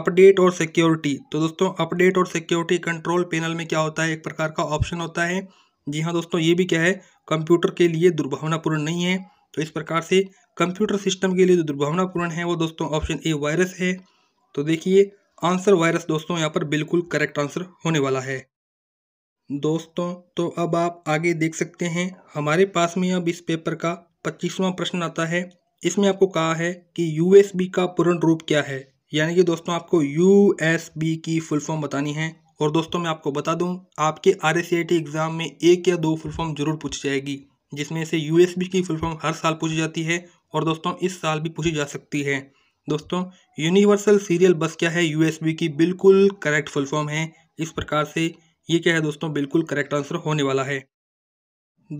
अपडेट और सिक्योरिटी तो दोस्तों अपडेट और सिक्योरिटी कंट्रोल पैनल में क्या होता है एक प्रकार का ऑप्शन होता है जी हाँ दोस्तों ये भी क्या है कंप्यूटर के लिए दुर्भावनापूर्ण नहीं है तो इस प्रकार से कंप्यूटर सिस्टम के लिए जो दुर्भावनापूर्ण है वो दोस्तों ऑप्शन ए वायरस है तो देखिए आंसर वायरस दोस्तों यहाँ पर बिल्कुल करेक्ट आंसर होने वाला है दोस्तों तो अब आप आगे देख सकते हैं हमारे पास में अब इस पेपर का पच्चीसवां प्रश्न आता है इसमें आपको कहा है कि यू का पूर्ण रूप क्या है यानी कि दोस्तों आपको यू की फुल फॉर्म बतानी है और दोस्तों मैं आपको बता दूं आपके आर एग्ज़ाम में एक या दो फुल फॉर्म जरूर पूछी जाएगी जिसमें से यू की फुल फॉर्म हर साल पूछी जाती है और दोस्तों इस साल भी पूछी जा सकती है दोस्तों यूनिवर्सल सीरियल बस क्या है यू की बिल्कुल करेक्ट फुल फॉर्म है इस प्रकार से ये क्या है दोस्तों बिल्कुल करेक्ट आंसर होने वाला है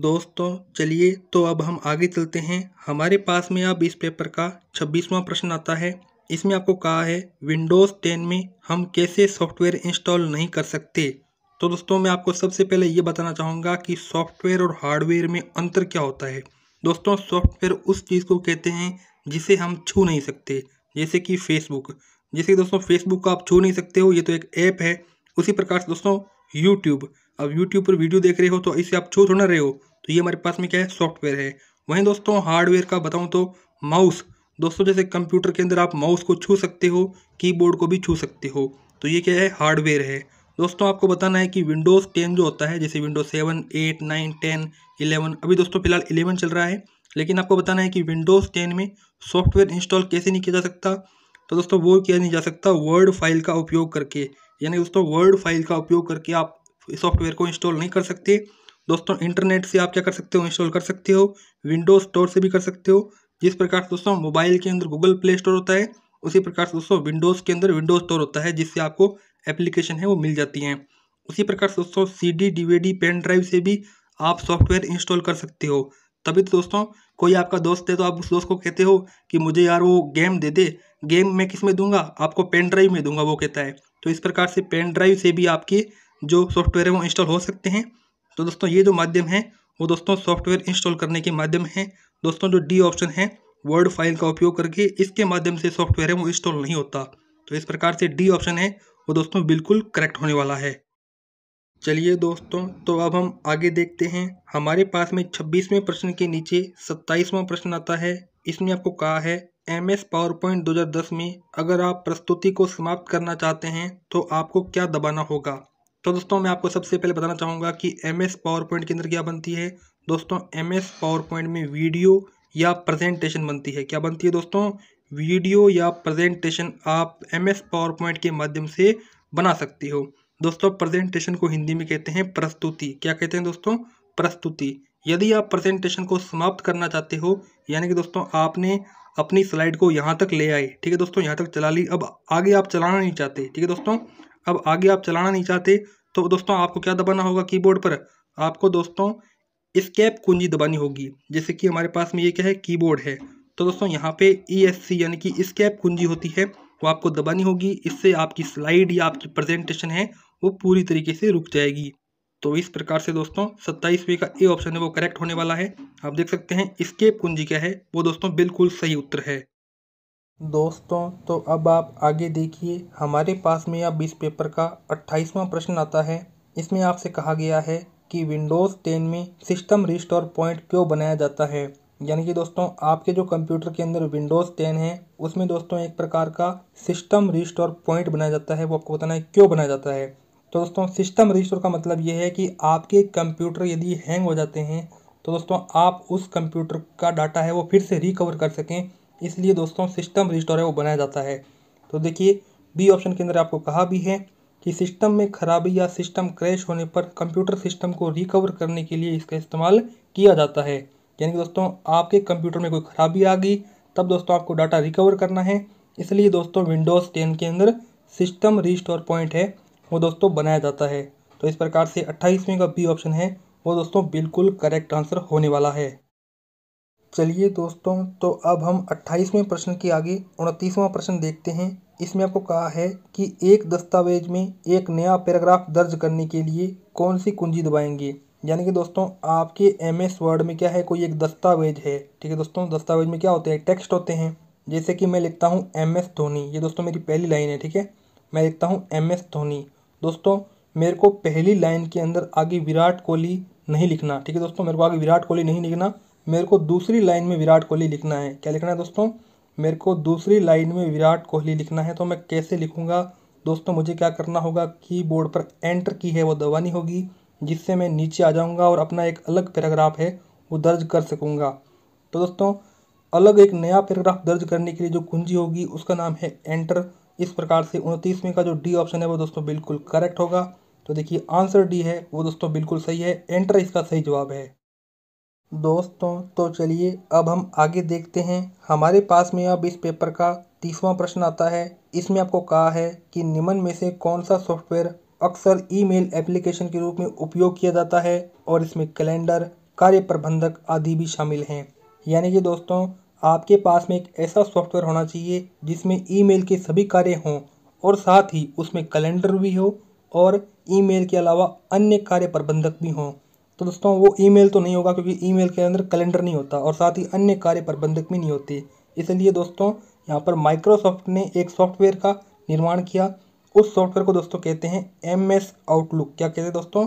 दोस्तों चलिए तो अब हम आगे चलते हैं हमारे पास में अब इस पेपर का छब्बीसवा प्रश्न आता है इसमें आपको कहा है विंडोज़ टेन में हम कैसे सॉफ्टवेयर इंस्टॉल नहीं कर सकते तो दोस्तों मैं आपको सबसे पहले ये बताना चाहूँगा कि सॉफ्टवेयर और हार्डवेयर में अंतर क्या होता है दोस्तों सॉफ्टवेयर उस चीज़ को कहते हैं जिसे हम छू नहीं सकते जैसे कि फेसबुक जैसे कि दोस्तों फेसबुक को आप छू नहीं सकते हो ये तो एक ऐप है उसी प्रकार से दोस्तों यूट्यूब अब यूट्यूब पर वीडियो देख रहे हो तो इसे आप छू थोड़ा रहे हो तो ये हमारे पास में क्या है सॉफ्टवेयर है वहीं दोस्तों हार्डवेयर का बताऊँ तो माउस दोस्तों जैसे कंप्यूटर के अंदर आप माउस को छू सकते हो कीबोर्ड को भी छू सकते हो तो ये क्या है हार्डवेयर है दोस्तों आपको बताना है कि विंडोज़ टेन जो होता है जैसे Windows seven eight nine ten eleven अभी दोस्तों फिलहाल इलेवन चल रहा है लेकिन आपको बताना है कि विंडोज़ टेन में सॉफ्टवेयर इंस्टॉल कैसे नहीं किया जा सकता तो दोस्तों वो किया नहीं जा सकता वर्ड फाइल का उपयोग करके यानी दोस्तों वर्ड फाइल का उपयोग करके आप सॉफ्टवेयर को इंस्टॉल नहीं कर सकते दोस्तों इंटरनेट से आप क्या कर सकते हो इंस्टॉल कर सकते हो विंडोज स्टोर से भी कर सकते हो जिस प्रकार से दोस्तों मोबाइल के अंदर गूगल प्ले स्टोर होता है उसी प्रकार से दोस्तों विंडोज़ के अंदर विंडोज़ स्टोर होता है जिससे आपको एप्लीकेशन है वो मिल जाती हैं उसी प्रकार से दोस्तों C D DVD pen drive से भी आप सॉफ्टवेयर इंस्टॉल कर सकते हो तभी तो दोस्तों कोई आपका दोस्त है तो आप उस दोस्त को कहते हो कि मुझे यार वो गेम दे दे गेम मैं किस में दूंगा आपको पेन ड्राइव में दूंगा वो कहता है तो इस प्रकार से पेन ड्राइव से भी आपके जो सॉफ्टवेयर है वो इंस्टॉल हो सकते हैं तो दोस्तों ये जो माध्यम है वो दोस्तों सॉफ्टवेयर इंस्टॉल करने के माध्यम है दोस्तों जो डी ऑप्शन है वर्ड फाइल का उपयोग करके इसके माध्यम से सॉफ्टवेयर है वो इंस्टॉल नहीं होता तो इस प्रकार से डी ऑप्शन है वो दोस्तों बिल्कुल करेक्ट होने वाला है चलिए दोस्तों तो अब हम आगे देखते हैं हमारे पास में छब्बीसवें प्रश्न के नीचे सत्ताईसवां प्रश्न आता है इसमें आपको कहा है एम एस पावर पॉइंट दो हज़ार दस में अगर आप प्रस्तुति को समाप्त करना चाहते हैं तो आपको क्या दबाना होगा तो दोस्तों मैं आपको सबसे पहले बताना चाहूँगा कि एम एस पावर पॉइंट के अंदर क्या बनती है दोस्तों एम एस पावर पॉइंट में वीडियो या प्रेजेंटेशन बनती है क्या बनती है दोस्तों वीडियो या प्रेजेंटेशन आप एम एस पावर पॉइंट के माध्यम से बना सकती हो दोस्तों प्रेजेंटेशन को हिंदी में कहते हैं प्रस्तुति क्या कहते हैं दोस्तों प्रस्तुति यदि आप प्रेजेंटेशन को समाप्त करना चाहते हो यानी कि दोस्तों आपने अपनी स्लाइड को यहाँ तक ले आए ठीक है दोस्तों यहाँ तक चला ली अब आगे आप चलाना नहीं चाहते ठीक है दोस्तों अब आगे आप चलाना नहीं चाहते तो दोस्तों आपको क्या दबाना होगा कीबोर्ड पर आपको दोस्तों स्केप कुंजी दबानी होगी जैसे कि हमारे पास में ये क्या है कीबोर्ड है तो दोस्तों यहाँ पे ई एस सी यानी कि स्केप कुंजी होती है वो आपको दबानी होगी इससे आपकी स्लाइड या आपकी प्रेजेंटेशन है वो पूरी तरीके से रुक जाएगी तो इस प्रकार से दोस्तों सत्ताईसवीं का ए ऑप्शन है वो करेक्ट होने वाला है आप देख सकते हैं स्केप कुंजी क्या है वो दोस्तों बिल्कुल सही उत्तर है दोस्तों तो अब आप आगे देखिए हमारे पास में अब इस पेपर का अट्ठाईसवां प्रश्न आता है इसमें आपसे कहा गया है कि विंडोज़ टेन में सिस्टम रिस्टोर पॉइंट क्यों बनाया जाता है यानी कि दोस्तों आपके जो कंप्यूटर के अंदर विंडोज़ टेन है उसमें दोस्तों एक प्रकार का सिस्टम रिस्टोर पॉइंट बनाया जाता है वो आपको बताना है क्यों बनाया जाता है तो दोस्तों सिस्टम रिस्टोर का मतलब ये है कि आपके कंप्यूटर यदि हैंग हो जाते हैं तो दोस्तों आप उस कंप्यूटर का डाटा है वो फिर से रिकवर कर सकें इसलिए दोस्तों सिस्टम रिस्टोर है वो बनाया जाता है तो देखिए बी ऑप्शन के अंदर आपको कहा भी है कि सिस्टम में खराबी या सिस्टम क्रैश होने पर कंप्यूटर सिस्टम को रिकवर करने के लिए इसका इस्तेमाल किया जाता है यानी कि दोस्तों आपके कंप्यूटर में कोई खराबी आ गई तब दोस्तों आपको डाटा रिकवर करना है इसलिए दोस्तों विंडोज़ टेन के अंदर सिस्टम रिस्टोर पॉइंट है वो दोस्तों बनाया जाता है तो इस प्रकार से अट्ठाईसवें का बी ऑप्शन है वो दोस्तों बिल्कुल करेक्ट आंसर होने वाला है चलिए दोस्तों तो अब हम अट्ठाईसवें प्रश्न के आगे उनतीसवां प्रश्न देखते हैं इसमें आपको कहा है कि एक दस्तावेज में एक नया पैराग्राफ दर्ज करने के लिए कौन सी कुंजी दबाएंगे यानी कि दोस्तों आपके एम एस वर्ड में क्या है कोई एक दस्तावेज है ठीक है दोस्तों दस्तावेज में क्या होते हैं टेक्स्ट होते हैं जैसे कि मैं लिखता हूँ एम एस धोनी ये दोस्तों मेरी पहली लाइन है ठीक है मैं लिखता हूँ एम एस धोनी दोस्तों मेरे को पहली लाइन के अंदर आगे विराट कोहली नहीं लिखना ठीक है दोस्तों मेरे को आगे विराट कोहली नहीं लिखना मेरे को दूसरी लाइन में विराट कोहली लिखना है क्या लिखना है दोस्तों मेरे को दूसरी लाइन में विराट कोहली लिखना है तो मैं कैसे लिखूँगा दोस्तों मुझे क्या करना होगा कीबोर्ड पर एंटर की है वो दबानी होगी जिससे मैं नीचे आ जाऊँगा और अपना एक अलग पैराग्राफ है वो दर्ज कर सकूँगा तो दोस्तों अलग एक नया पैराग्राफ दर्ज करने के लिए जो कुंजी होगी उसका नाम है एंटर इस प्रकार से उनतीसवें का जो डी ऑप्शन है वो दोस्तों बिल्कुल करेक्ट होगा तो देखिए आंसर डी है वो दोस्तों बिल्कुल सही है एंटर इसका सही जवाब है दोस्तों तो चलिए अब हम आगे देखते हैं हमारे पास में अब इस पेपर का तीसवा प्रश्न आता है इसमें आपको कहा है कि निम्न में से कौन सा सॉफ्टवेयर अक्सर ईमेल एप्लीकेशन के रूप में उपयोग किया जाता है और इसमें कैलेंडर कार्य प्रबंधक आदि भी शामिल हैं यानी कि दोस्तों आपके पास में एक ऐसा सॉफ्टवेयर होना चाहिए जिसमें ईमेल के सभी कार्य हों और साथ ही उसमें कैलेंडर भी हो और ईमेल के अलावा अन्य कार्य प्रबंधक भी हों तो दोस्तों वो ईमेल तो नहीं होगा क्योंकि ईमेल के अंदर कैलेंडर नहीं होता और साथ ही अन्य कार्य प्रबंधक भी नहीं होती इसलिए दोस्तों यहाँ पर माइक्रोसॉफ्ट ने एक सॉफ्टवेयर का निर्माण किया उस सॉफ्टवेयर को दोस्तों कहते हैं एम एस आउटलुक क्या कहते हैं दोस्तों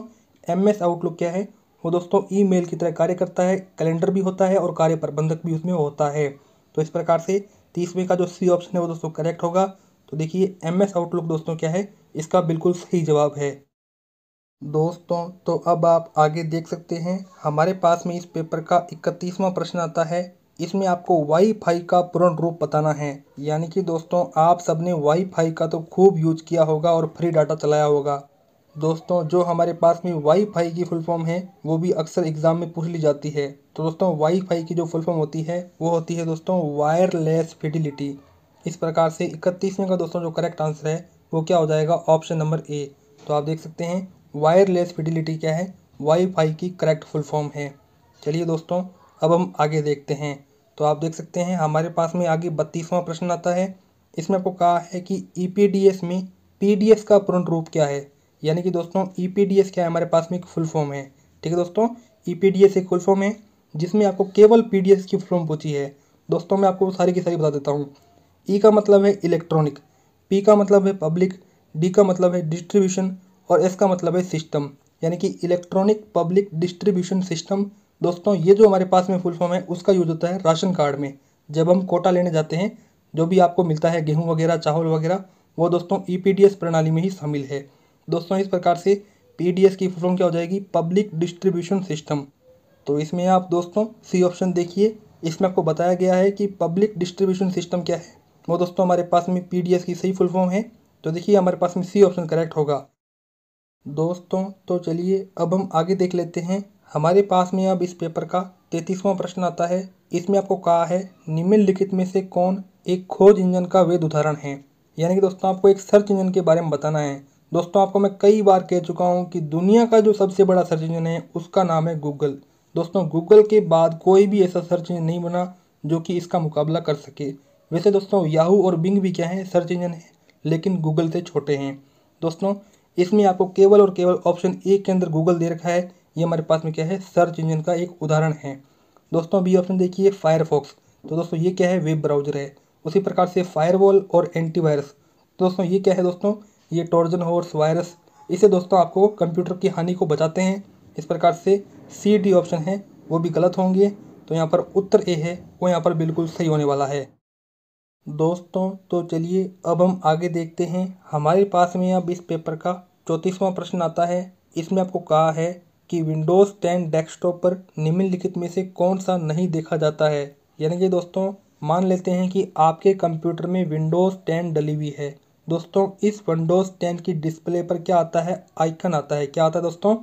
एम एस आउटलुक क्या है वो दोस्तों ईमेल की तरह कार्य करता है कैलेंडर भी होता है और कार्य प्रबंधक भी उसमें होता है तो इस प्रकार से तीसवें का जो सी ऑप्शन है वो दोस्तों करेक्ट होगा तो देखिए एम एस आउटलुक दोस्तों क्या है इसका बिल्कुल सही जवाब है दोस्तों तो अब आप आगे देख सकते हैं हमारे पास में इस पेपर का इकतीसवां प्रश्न आता है इसमें आपको वाईफाई का पूर्ण रूप बताना है यानी कि दोस्तों आप सबने वाईफाई का तो खूब यूज किया होगा और फ्री डाटा चलाया होगा दोस्तों जो हमारे पास में वाईफाई की फुल फॉर्म है वो भी अक्सर एग्ज़ाम में पूछ ली जाती है तो दोस्तों वाईफाई की जो फुल फॉर्म होती है वो होती है दोस्तों वायरलेस फिडिलिटी इस प्रकार से इकतीसवें का दोस्तों जो करेक्ट आंसर है वो क्या हो जाएगा ऑप्शन नंबर ए तो आप देख सकते हैं वायरलेस फिडिलिटी क्या है वाईफाई की करेक्ट फुल फॉर्म है चलिए दोस्तों अब हम आगे देखते हैं तो आप देख सकते हैं हमारे पास में आगे बत्तीसवां प्रश्न आता है इसमें आपको कहा है कि ई e में पी का पूर्ण रूप क्या है यानी कि दोस्तों ई e क्या है हमारे पास में एक फुल फॉर्म है ठीक है दोस्तों ई e एक फुल फॉर्म है जिसमें आपको केवल पी की फॉर्म पूछी है दोस्तों मैं आपको सारी की सारी बता देता हूँ ई e का मतलब है इलेक्ट्रॉनिक पी का मतलब है पब्लिक डी का मतलब है डिस्ट्रीब्यूशन और एस का मतलब है सिस्टम यानी कि इलेक्ट्रॉनिक पब्लिक डिस्ट्रीब्यूशन सिस्टम दोस्तों ये जो हमारे पास में फुल फॉर्म है उसका यूज होता है राशन कार्ड में जब हम कोटा लेने जाते हैं जो भी आपको मिलता है गेहूँ वगैरह चावल वगैरह वो दोस्तों ई e प्रणाली में ही शामिल है दोस्तों इस प्रकार से पी की फुल फॉर्म क्या हो जाएगी पब्लिक डिस्ट्रीब्यूशन सिस्टम तो इसमें आप दोस्तों सी ऑप्शन देखिए इसमें आपको बताया गया है कि पब्लिक डिस्ट्रीब्यूशन सिस्टम क्या है वो दोस्तों हमारे पास में पी की सही फुल फॉर्म है तो देखिए हमारे पास में सी ऑप्शन करेक्ट होगा दोस्तों तो चलिए अब हम आगे देख लेते हैं हमारे पास में अब इस पेपर का तैतीसवां प्रश्न आता है इसमें आपको कहा है निम्नलिखित में से कौन एक खोज इंजन का वेद उदाहरण है यानी कि दोस्तों आपको एक सर्च इंजन के बारे में बताना है दोस्तों आपको मैं कई बार कह चुका हूँ कि दुनिया का जो सबसे बड़ा सर्च इंजन है उसका नाम है गूगल दोस्तों गूगल के बाद कोई भी ऐसा सर्च इंजन नहीं बना जो कि इसका मुकाबला कर सके वैसे दोस्तों याहू और बिंग भी क्या है सर्च इंजन है लेकिन गूगल से छोटे हैं दोस्तों इसमें आपको केवल और केवल ऑप्शन ए के अंदर गूगल दे रखा है ये हमारे पास में क्या है सर्च इंजन का एक उदाहरण है दोस्तों अभी ऑप्शन देखिए फायरफॉक्स तो दोस्तों ये क्या है वेब ब्राउजर है उसी प्रकार से फायरवॉल और एंटीवायरस तो दोस्तों ये क्या है दोस्तों ये टॉर्जन हॉर्स वायरस इसे दोस्तों आपको कंप्यूटर की हानि को बचाते हैं इस प्रकार से सी डी ऑप्शन है वो भी गलत होंगे तो यहाँ पर उत्तर ए है वो यहाँ पर बिल्कुल सही होने वाला है दोस्तों तो चलिए अब हम आगे देखते हैं हमारे पास में अब इस पेपर का चौंतीसवां प्रश्न आता है इसमें आपको कहा है कि विंडोज़ टेन डेस्कटॉप पर निम्नलिखित में से कौन सा नहीं देखा जाता है यानी कि दोस्तों मान लेते हैं कि आपके कंप्यूटर में विंडोज़ टेन डली हुई है दोस्तों इस विंडोज़ टेन की डिस्प्ले पर क्या आता है आइकन आता है क्या आता है दोस्तों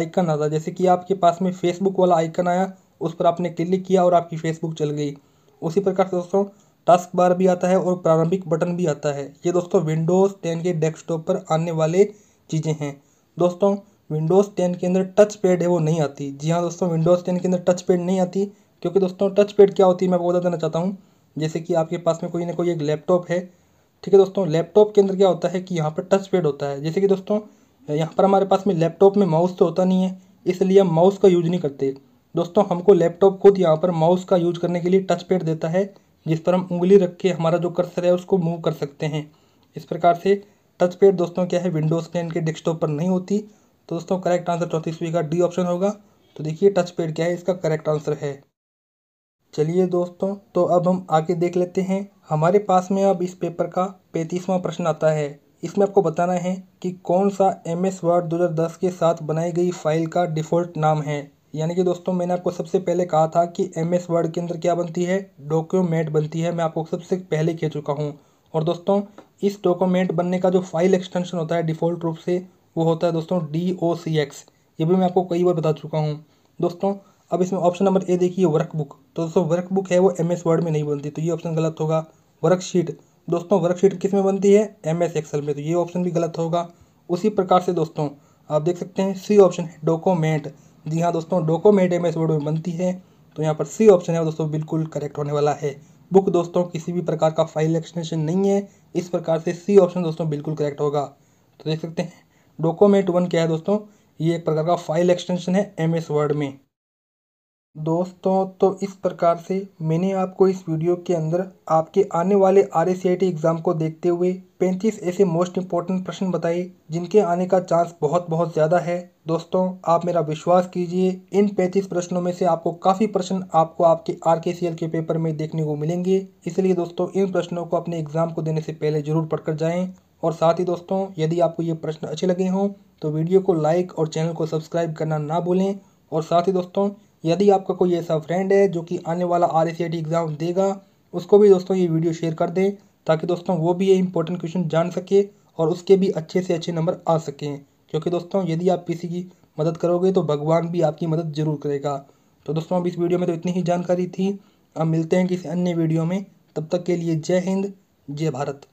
आइकन आता है जैसे कि आपके पास में फेसबुक वाला आइकन आया उस पर आपने क्लिक किया और आपकी फेसबुक चल गई उसी प्रकार से दोस्तों टास्क बार भी आता है और प्रारंभिक बटन भी आता है ये दोस्तों विंडोज़ टेन के डेस्कटॉप पर आने वाले चीज़ें हैं दोस्तों विंडोज़ टेन के अंदर टच पैड है वो नहीं आती जी हाँ दोस्तों विंडोज़ टेन के अंदर टच पैड नहीं आती क्योंकि दोस्तों टच पैड क्या होती है मैं बता देना चाहता हूँ जैसे कि आपके पास में कोई ना कोई एक लैपटॉप है ठीक है दोस्तों लैपटॉप के अंदर क्या होता है कि यहाँ पर टच पैड होता है जैसे कि दोस्तों यहाँ पर हमारे पास में लैपटॉप में माउस तो होता नहीं है इसलिए हम माउस का यूज़ नहीं करते दोस्तों हमको लैपटॉप खुद यहाँ पर माउस का यूज करने के लिए टच पैड देता है जिस पर हम उंगली रख के हमारा जो कर्सर है उसको मूव कर सकते हैं इस प्रकार से टच पेड दोस्तों क्या है विंडोज़ टेन के डेस्कटॉप पर नहीं होती तो दोस्तों करेक्ट आंसर चौंतीसवीं का डी ऑप्शन होगा तो देखिए टच पेड क्या है इसका करेक्ट आंसर है चलिए दोस्तों तो अब हम आगे देख लेते हैं हमारे पास में अब इस पेपर का पैंतीसवां प्रश्न आता है इसमें आपको बताना है कि कौन सा एम एस वर्ड दो के साथ बनाई गई फाइल का डिफ़ॉल्ट नाम है यानी कि दोस्तों मैंने आपको सबसे पहले कहा था कि एम एस वर्ड के अंदर क्या बनती है डॉक्यूमेंट बनती है मैं आपको सबसे पहले कह चुका हूँ और दोस्तों इस डॉक्यूमेंट बनने का जो फाइल एक्सटेंशन होता है डिफ़ॉल्ट रूप से वो होता है दोस्तों डी ओ सी एक्स ये भी मैं आपको कई बार बता चुका हूँ दोस्तों अब इसमें ऑप्शन नंबर ए देखिए वर्कबुक तो दोस्तों वर्कबुक है वो एम एस वर्ड में नहीं बनती तो ये ऑप्शन गलत होगा वर्कशीट दोस्तों वर्कशीट किस में बनती है एम एस एक्सल में तो ये ऑप्शन भी गलत होगा उसी प्रकार से दोस्तों आप देख सकते हैं सी ऑप्शन है डॉक्यूमेंट जी हाँ दोस्तों डॉक्यूमेंट एम एस वर्ड में बनती है तो यहाँ पर सी ऑप्शन है दोस्तों बिल्कुल करेक्ट होने वाला है बुक दोस्तों किसी भी प्रकार का फाइल एक्सटेंशन नहीं है इस प्रकार से सी ऑप्शन दोस्तों बिल्कुल करेक्ट होगा तो देख सकते हैं डॉक्यूमेंट वन क्या है दोस्तों ये एक प्रकार का फाइल एक्सटेंशन है एम एस वर्ड में दोस्तों तो इस प्रकार से मैंने आपको इस वीडियो के अंदर आपके आने वाले आर एग्ज़ाम को देखते हुए पैंतीस ऐसे मोस्ट इम्पोर्टेंट प्रश्न बताए जिनके आने का चांस बहुत बहुत ज़्यादा है दोस्तों आप मेरा विश्वास कीजिए इन पैंतीस प्रश्नों में से आपको काफ़ी प्रश्न आपको आपके आर के सी एल के पेपर में देखने को मिलेंगे इसलिए दोस्तों इन प्रश्नों को अपने एग्जाम को देने से पहले ज़रूर पढ़कर जाएँ और साथ ही दोस्तों यदि आपको ये प्रश्न अच्छे लगे हों तो वीडियो को लाइक और चैनल को सब्सक्राइब करना ना भूलें और साथ ही दोस्तों यदि आपका कोई ऐसा फ्रेंड है जो कि आने वाला आर एग्ज़ाम देगा उसको भी दोस्तों ये वीडियो शेयर कर दें ताकि दोस्तों वो भी ये इंपॉर्टेंट क्वेश्चन जान सके और उसके भी अच्छे से अच्छे नंबर आ सकें क्योंकि दोस्तों यदि आप किसी की मदद करोगे तो भगवान भी आपकी मदद जरूर करेगा तो दोस्तों अब इस वीडियो में तो इतनी ही जानकारी थी अब मिलते हैं किसी अन्य वीडियो में तब तक के लिए जय हिंद जय भारत